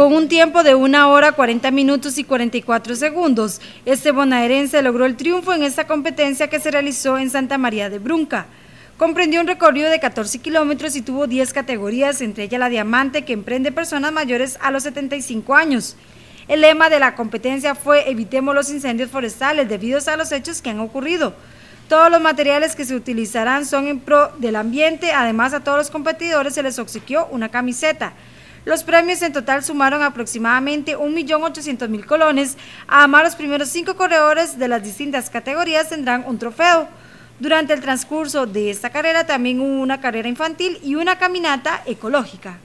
con un tiempo de 1 hora 40 minutos y 44 segundos. Este bonaerense logró el triunfo en esta competencia que se realizó en Santa María de Brunca. Comprendió un recorrido de 14 kilómetros y tuvo 10 categorías, entre ellas la diamante que emprende personas mayores a los 75 años. El lema de la competencia fue Evitemos los incendios forestales debido a los hechos que han ocurrido. Todos los materiales que se utilizarán son en pro del ambiente. Además, a todos los competidores se les obsequió una camiseta. Los premios en total sumaron aproximadamente 1.800.000 colones. Además, los primeros cinco corredores de las distintas categorías tendrán un trofeo. Durante el transcurso de esta carrera también hubo una carrera infantil y una caminata ecológica.